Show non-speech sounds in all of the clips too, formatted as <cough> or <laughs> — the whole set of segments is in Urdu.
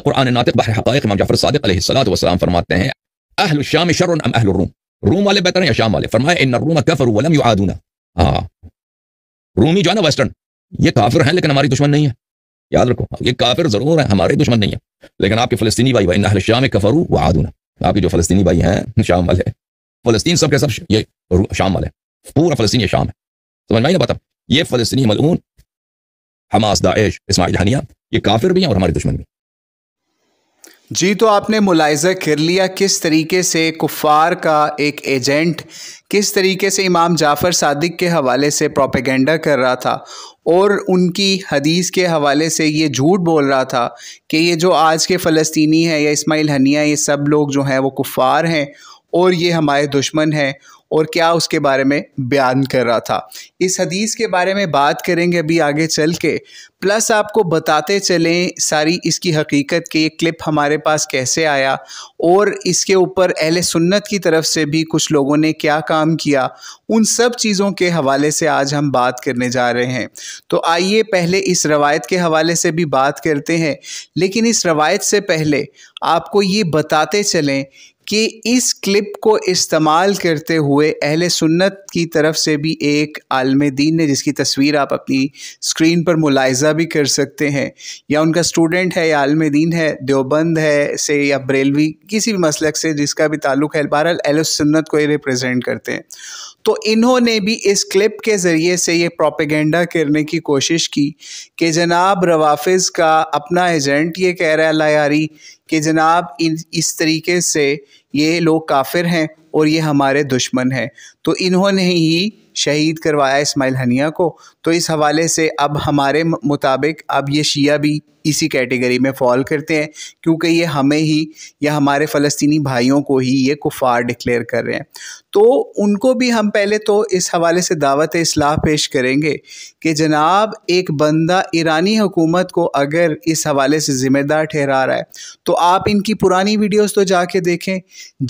قرآن ناطق بحر حقائق امام جعفر صادق علیہ والسلام فرماتے ہیں ہیں ہیں ہیں ہیں ہیں اہل اہل اہل الشام شر ام الروم الروم روم والے والے والے والے بہتر یا شام شام شام شام فرمایا ان ولم رومی جو جو ہے ہے ہے ہے نا ویسٹرن یہ یہ یہ یہ یہ یہ کافر کافر کافر لیکن لیکن ہماری دشمن دشمن دشمن نہیں نہیں یاد رکھو ضرور ہمارے آپ آپ کے کے کے فلسطینی فلسطینی فلسطینی بھائی بھائی بھائی وعادونا فلسطین فلسطین سب سب پورا سمجھ میں بتا ملعون حماس داعش اسماعیل ہنیہ بھی اور بھی جی تو آپ نے ملاحظہ کر لیا کس طریقے سے کفار کا ایک ایجنٹ کس طریقے سے امام جعفر صادق کے حوالے سے پروپیگنڈا کر رہا تھا اور ان کی حدیث کے حوالے سے یہ جھوٹ بول رہا تھا کہ یہ جو آج کے فلسطینی ہیں یا اسماعیل ہنیا یہ سب لوگ جو ہیں وہ کفار ہیں اور یہ ہمارے دشمن ہیں اور کیا اس کے بارے میں بیان کر رہا تھا اس حدیث کے بارے میں بات کریں گے ابھی آگے چل کے پلس آپ کو بتاتے چلیں ساری اس کی حقیقت کے کلپ ہمارے پاس کیسے آیا اور اس کے اوپر اہل سنت کی طرف سے بھی کچھ لوگوں نے کیا کام کیا ان سب چیزوں کے حوالے سے آج ہم بات کرنے جا رہے ہیں تو آئیے پہلے اس روایت کے حوالے سے بھی بات کرتے ہیں لیکن اس روایت سے پہلے آپ کو یہ بتاتے چلیں کہ اس کلپ کو استعمال کرتے ہوئے اہل سنت کی طرف سے بھی ایک عالم دین نے جس کی تصویر آپ اپنی سکرین پر ملاحظہ بھی کر سکتے ہیں یا ان کا اسٹوڈنٹ ہے یا عالم دین ہے دیوبند ہے سے یا بریلوی کسی بھی مسلک سے جس کا بھی تعلق ہے بہرحال اہل سنت کو یہ ریپرزینٹ کرتے ہیں تو انہوں نے بھی اس کلپ کے ذریعے سے یہ پروپیگنڈا کرنے کی کوشش کی کہ جناب روافظ کا اپنا ایجنٹ یہ کہہ رہا اللہ یاری کہ جناب اس طریقے سے یہ لوگ کافر ہیں اور یہ ہمارے دشمن ہیں تو انہوں نے ہی شہید کروایا اسماعیل ہنیا کو تو اس حوالے سے اب ہمارے مطابق اب یہ شیعہ بھی اسی کیٹیگری میں فال کرتے ہیں کیونکہ یہ ہمیں ہی یا ہمارے فلسطینی بھائیوں کو ہی یہ کفار ڈکلیئر کر رہے ہیں تو ان کو بھی ہم پہلے تو اس حوالے سے دعوت اصلاح پیش کریں گے کہ جناب ایک بندہ ایرانی حکومت کو اگر اس حوالے سے ذمہ دار ٹھہرا رہا ہے تو آپ ان کی پرانی ویڈیوز تو جا کے دیکھیں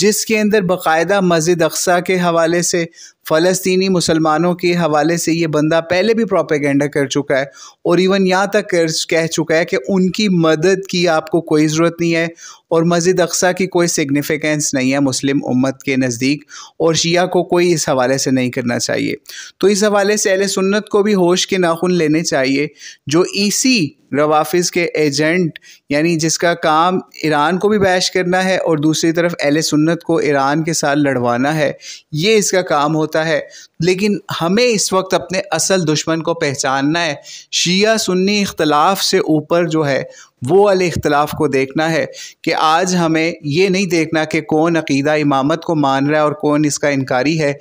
جس کے اندر باقاعدہ مسجد اقسا کے حوالے سے فلسطینی مسلمانوں کے حوالے سے یہ بندہ پہلے بھی پروپیگنڈا کر چکا ہے اور ایون یہاں تک کہہ چکا ہے کہ ان کی مدد کی آپ کو کوئی ضرورت نہیں ہے اور مسجد اقسا کی کوئی سگنیفیکنس نہیں ہے مسلم امت کے نزدیک اور شیعہ کو کوئی اس حوالے سے نہیں کرنا چاہیے تو اس حوالے سے اہل سنت کو بھی ہوش کے ناخن لینے چاہیے جو اسی روافظ کے ایجنٹ یعنی جس کا کام ایران کو بھی بیش کرنا ہے اور دوسری طرف اہل سنت کو ایران کے ساتھ لڑوانا ہے یہ اس کا کام ہوتا ہے لیکن ہمیں اس وقت اپنے اصل دشمن کو پہچاننا ہے شیعہ سنی اختلاف سے اوپر جو ہے وہ علی اختلاف کو دیکھنا ہے کہ آج ہمیں یہ نہیں دیکھنا کہ کون عقیدہ امامت کو مان رہا ہے اور کون اس کا انکاری ہے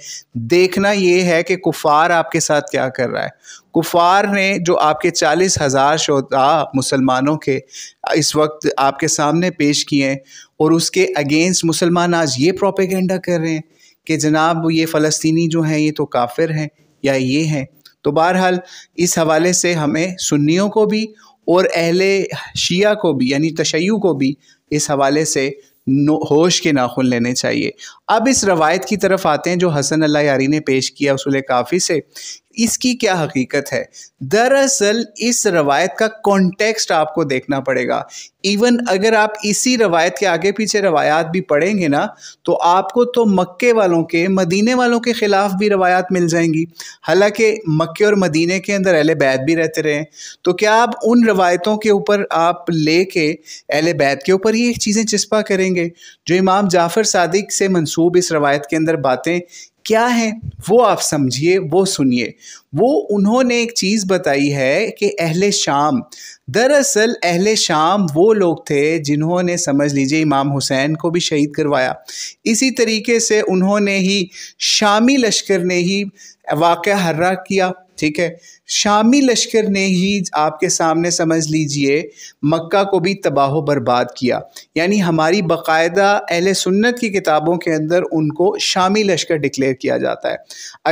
دیکھنا یہ ہے کہ کفار آپ کے ساتھ کیا کر رہا ہے کفار نے جو آپ کے چالیس ہزار شہدہ مسلمانوں کے اس وقت آپ کے سامنے پیش کیے ہیں اور اس کے اگینسٹ مسلمان آج یہ پروپیگنڈا کر رہے ہیں کہ جناب یہ فلسطینی جو ہیں یہ تو کافر ہیں یا یہ ہیں تو بہرحال اس حوالے سے ہمیں سنیوں کو بھی اور اہل شیعہ کو بھی یعنی تشیو کو بھی اس حوالے سے ہوش کے ناخن لینے چاہیے اب اس روایت کی طرف آتے ہیں جو حسن اللہ یاری نے پیش کیا اصول کافی سے اس کی کیا حقیقت ہے دراصل اس روایت کا کانٹیکسٹ آپ کو دیکھنا پڑے گا ایون اگر آپ اسی روایت کے آگے پیچھے روایات بھی پڑھیں گے نا تو آپ کو تو مکے والوں کے مدینے والوں کے خلاف بھی روایات مل جائیں گی حالانکہ مکے اور مدینے کے اندر اہل بیت بھی رہتے رہے ہیں تو کیا آپ ان روایتوں کے اوپر آپ لے کے اہل بیت کے اوپر یہ چیزیں چسپا کریں گے جو امام جعفر صادق سے منصوب اس روایت کے اندر باتیں کیا ہیں وہ آپ سمجھیے وہ سنیے وہ انہوں نے ایک چیز بتائی ہے کہ اہل شام دراصل اہل شام وہ لوگ تھے جنہوں نے سمجھ لیجئے امام حسین کو بھی شہید کروایا اسی طریقے سے انہوں نے ہی شامی لشکر نے ہی واقعہ حرہ کیا ٹھیک ہے شامی لشکر نے ہی آپ کے سامنے سمجھ لیجئے مکہ کو بھی تباہ و برباد کیا یعنی ہماری باقاعدہ اہل سنت کی کتابوں کے اندر ان کو شامی لشکر ڈکلیئر کیا جاتا ہے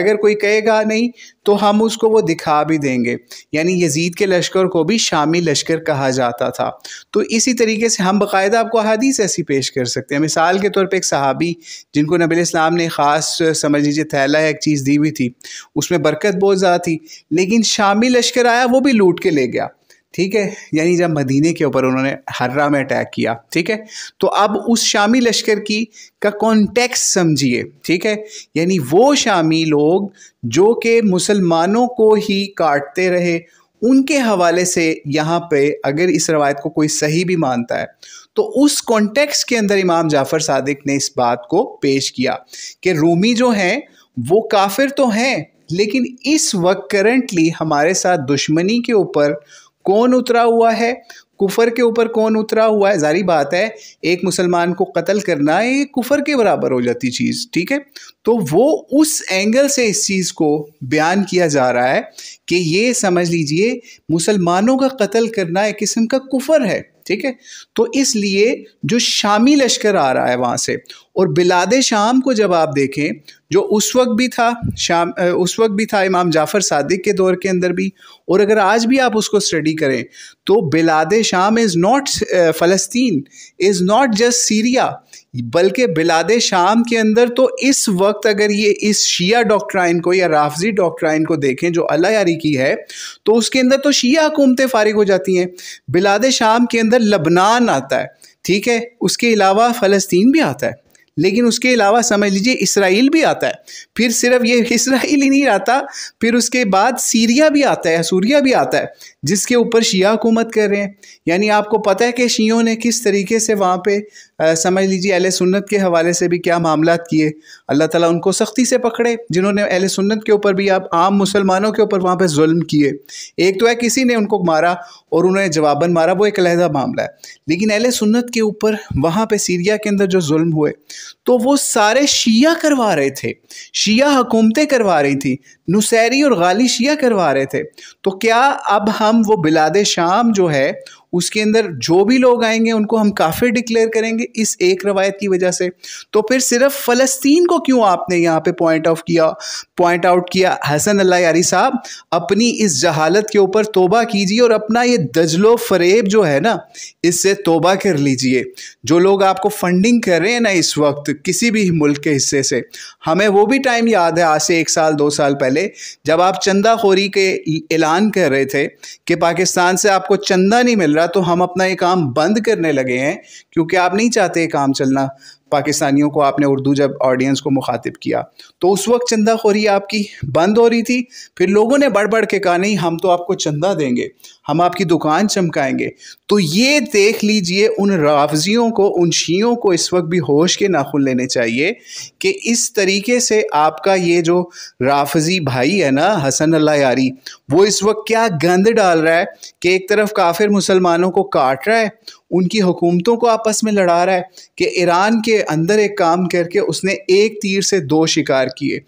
اگر کوئی کہے گا نہیں تو ہم اس کو وہ دکھا بھی دیں گے یعنی یزید کے لشکر کو بھی شامی لشکر کہا جاتا تھا تو اسی طریقے سے ہم باقاعدہ آپ کو حدیث ایسی پیش کر سکتے ہیں مثال کے طور پہ ایک صحابی جن کو نبی اسلام نے خاص سمجھ لیجیے تھیلا ایک چیز دی ہوئی تھی اس میں برکت بہت زیادہ تھی لیکن لیکن شامی لشکر آیا وہ بھی لوٹ کے لے گیا ٹھیک ہے یعنی جب مدینے کے اوپر انہوں نے حرہ میں اٹیک کیا ٹھیک ہے تو اب اس شامی لشکر کی کا کانٹیکس سمجھیے ٹھیک ہے یعنی وہ شامی لوگ جو کہ مسلمانوں کو ہی کاٹتے رہے ان کے حوالے سے یہاں پہ اگر اس روایت کو کوئی صحیح بھی مانتا ہے تو اس کانٹیکس کے اندر امام جعفر صادق نے اس بات کو پیش کیا کہ رومی جو ہیں وہ کافر تو ہیں لیکن اس وقت کرنٹلی ہمارے ساتھ دشمنی کے اوپر کون اترا ہوا ہے کفر کے اوپر کون اترا ہوا ہے ظاہری بات ہے ایک مسلمان کو قتل کرنا یہ کفر کے برابر ہو جاتی چیز ٹھیک ہے تو وہ اس اینگل سے اس چیز کو بیان کیا جا رہا ہے کہ یہ سمجھ لیجئے مسلمانوں کا قتل کرنا ایک قسم کا کفر ہے ٹھیک ہے تو اس لیے جو شامی لشکر آ رہا ہے وہاں سے اور بلاد شام کو جب آپ دیکھیں جو اس وقت بھی تھا شام اس وقت بھی تھا امام جعفر صادق کے دور کے اندر بھی اور اگر آج بھی آپ اس کو اسٹڈی کریں تو بلاد شام از ناٹ فلسطین از ناٹ جسٹ سیریا بلکہ بلاد شام کے اندر تو اس وقت اگر یہ اس شیعہ ڈاکٹرائن کو یا رافضی ڈاکٹرائن کو دیکھیں جو اللہ یاری کی ہے تو اس کے اندر تو شیعہ حکومتیں فارغ ہو جاتی ہیں بلاد شام کے اندر لبنان آتا ہے ٹھیک ہے اس کے علاوہ فلسطین بھی آتا ہے لیکن اس کے علاوہ سمجھ لیجئے اسرائیل بھی آتا ہے پھر صرف یہ <laughs> اسرائیل ہی نہیں آتا پھر اس کے بعد سیریا بھی آتا ہے سوریا بھی آتا ہے جس کے اوپر شیعہ حکومت کر رہے ہیں یعنی آپ کو پتہ ہے کہ شیعوں نے کس طریقے سے وہاں پہ سمجھ لیجئے اہل سنت کے حوالے سے بھی کیا معاملات کیے اللہ تعالیٰ ان کو سختی سے پکڑے جنہوں نے اہل سنت کے اوپر بھی آپ عام مسلمانوں کے اوپر وہاں پہ ظلم کیے ایک تو ہے کسی نے ان کو مارا اور انہوں نے جواباً مارا وہ ایک علیحدہ معاملہ ہے لیکن اہل سنت کے اوپر وہاں پہ سیریا کے اندر جو ظلم ہوئے تو وہ سارے شیعہ کروا رہے تھے شیعہ حکومتیں کروا رہی تھیں نسیری اور غالی شیعہ کروا رہے تھے تو کیا اب ہم وہ بلاد شام جو ہے اس کے اندر جو بھی لوگ آئیں گے ان کو ہم کافر ڈکلیئر کریں گے اس ایک روایت کی وجہ سے تو پھر صرف فلسطین کو کیوں آپ نے یہاں پہ پوائنٹ آف کیا پوائنٹ آؤٹ کیا حسن اللہ یاری صاحب اپنی اس جہالت کے اوپر توبہ کیجیے اور اپنا یہ دجل و فریب جو ہے نا اس سے توبہ کر لیجیے جو لوگ آپ کو فنڈنگ کر رہے ہیں نا اس وقت کسی بھی ملک کے حصے سے ہمیں وہ بھی ٹائم یاد ہے آج سے ایک سال دو سال پہلے جب آپ چندہ خوری کے اعلان کر رہے تھے کہ پاکستان سے آپ کو چندہ نہیں مل رہا تو ہم اپنا یہ کام بند کرنے لگے ہیں کیونکہ آپ نہیں چاہتے یہ کام چلنا پاکستانیوں کو آپ نے اردو جب آڈینس کو مخاطب کیا تو اس وقت چندہ خوری آپ کی بند ہو رہی تھی پھر لوگوں نے بڑھ بڑھ کے کہا نہیں ہم تو آپ کو چندہ دیں گے ہم آپ کی دکان چمکائیں گے تو یہ دیکھ لیجئے ان رافضیوں کو ان شیوں کو اس وقت بھی ہوش کے ناخن لینے چاہیے کہ اس طریقے سے آپ کا یہ جو رافضی بھائی ہے نا حسن اللہ یاری وہ اس وقت کیا گند ڈال رہا ہے کہ ایک طرف کافر مسلمانوں کو کاٹ رہا ہے ان کی حکومتوں کو آپس میں لڑا رہا ہے کہ ایران کے اندر ایک کام کر کے اس نے ایک تیر سے دو شکار کیے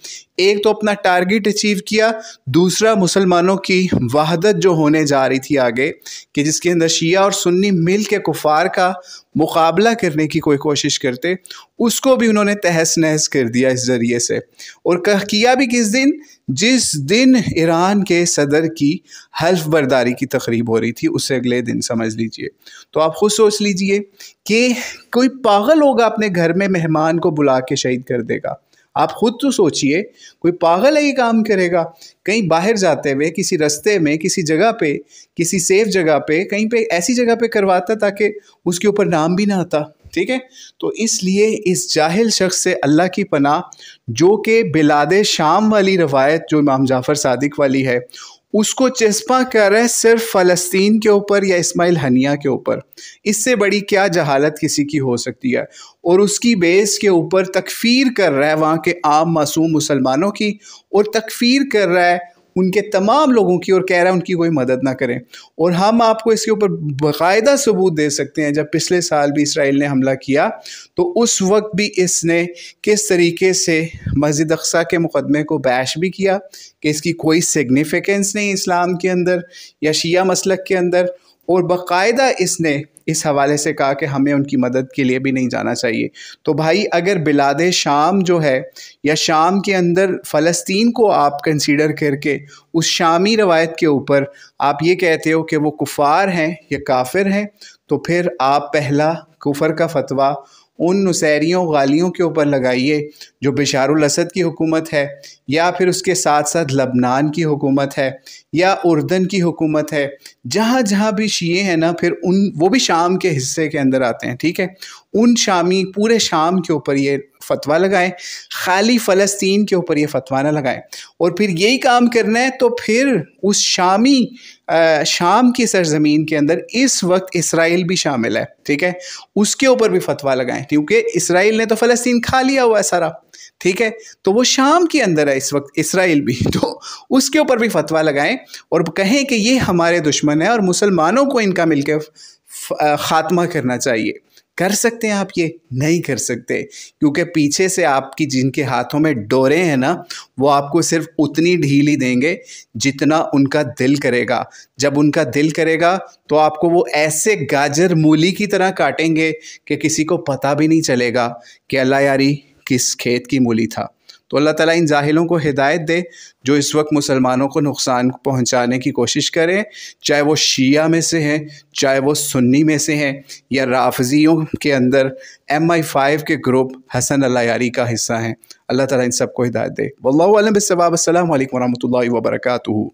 ایک تو اپنا ٹارگیٹ اچیو کیا دوسرا مسلمانوں کی وحدت جو ہونے جا رہی تھی آگے کہ جس کے اندر شیعہ اور سنی مل کے کفار کا مقابلہ کرنے کی کوئی کوشش کرتے اس کو بھی انہوں نے تہس نہس کر دیا اس ذریعے سے اور کیا بھی کس دن جس دن ایران کے صدر کی حلف برداری کی تقریب ہو رہی تھی اسے اگلے دن سمجھ لیجئے تو آپ خود سوچ لیجئے کہ کوئی پاگل ہوگا اپنے گھر میں مہمان کو بلا کے شہید کر دے گا آپ خود تو سوچئے کوئی پاگل یہ کام کرے گا کہیں باہر جاتے ہوئے کسی رستے میں کسی جگہ پہ کسی سیف جگہ پہ کہیں پہ ایسی جگہ پہ کرواتا تاکہ اس کے اوپر نام بھی نہ آتا ٹھیک ہے تو اس لیے اس جاہل شخص سے اللہ کی پناہ جو کہ بلاد شام والی روایت جو امام جعفر صادق والی ہے اس کو چسپاں کر رہے ہے صرف فلسطین کے اوپر یا اسماعیل ہنیا کے اوپر اس سے بڑی کیا جہالت کسی کی ہو سکتی ہے اور اس کی بیس کے اوپر تکفیر کر رہا ہے وہاں کے عام معصوم مسلمانوں کی اور تکفیر کر رہا ہے ان کے تمام لوگوں کی اور کہہ رہا ہے ان کی کوئی مدد نہ کریں اور ہم آپ کو اس کے اوپر باقاعدہ ثبوت دے سکتے ہیں جب پچھلے سال بھی اسرائیل نے حملہ کیا تو اس وقت بھی اس نے کس طریقے سے مسجد اقسا کے مقدمے کو بیش بھی کیا کہ اس کی کوئی سگنیفیکنس نہیں اسلام کے اندر یا شیعہ مسلک کے اندر اور باقاعدہ اس نے اس حوالے سے کہا کہ ہمیں ان کی مدد کے لیے بھی نہیں جانا چاہیے تو بھائی اگر بلاد شام جو ہے یا شام کے اندر فلسطین کو آپ کنسیڈر کر کے اس شامی روایت کے اوپر آپ یہ کہتے ہو کہ وہ کفار ہیں یا کافر ہیں تو پھر آپ پہلا کفر کا فتوہ ان نسیریوں غالیوں کے اوپر لگائیے جو بشار الاسد کی حکومت ہے یا پھر اس کے ساتھ ساتھ لبنان کی حکومت ہے یا اردن کی حکومت ہے جہاں جہاں بھی شیعے ہیں نا پھر ان وہ بھی شام کے حصے کے اندر آتے ہیں ٹھیک ہے ان شامی پورے شام کے اوپر یہ فتویٰ لگائیں خالی فلسطین کے اوپر یہ فتوا نہ لگائیں اور پھر یہی کام کرنا ہے تو پھر اس شامی شام کی سرزمین کے اندر اس وقت اسرائیل بھی شامل ہے ٹھیک ہے اس کے اوپر بھی فتویٰ لگائیں کیونکہ اسرائیل نے تو فلسطین کھا لیا ہوا ہے سارا ٹھیک ہے تو وہ شام کے اندر ہے اس وقت اسرائیل بھی <laughs> تو اس کے اوپر بھی فتویٰ لگائیں اور کہیں کہ یہ ہمارے دشمن ہیں اور مسلمانوں کو ان کا مل کے خاتمہ کرنا چاہیے کر سکتے ہیں آپ یہ نہیں کر سکتے کیونکہ پیچھے سے آپ کی جن کے ہاتھوں میں ڈورے ہیں نا وہ آپ کو صرف اتنی ڈھیلی دیں گے جتنا ان کا دل کرے گا جب ان کا دل کرے گا تو آپ کو وہ ایسے گاجر مولی کی طرح کاٹیں گے کہ کسی کو پتہ بھی نہیں چلے گا کہ اللہ یاری کس کھیت کی مولی تھا تو اللہ تعالیٰ ان ظاہلوں کو ہدایت دے جو اس وقت مسلمانوں کو نقصان پہنچانے کی کوشش کریں چاہے وہ شیعہ میں سے ہیں چاہے وہ سنی میں سے ہیں یا رافضیوں کے اندر ایم آئی فائیو کے گروپ حسن اللہ یاری کا حصہ ہیں اللہ تعالیٰ ان سب کو ہدایت دے واللہ علیہ و السلام علیکم ورحمۃ اللہ وبرکاتہ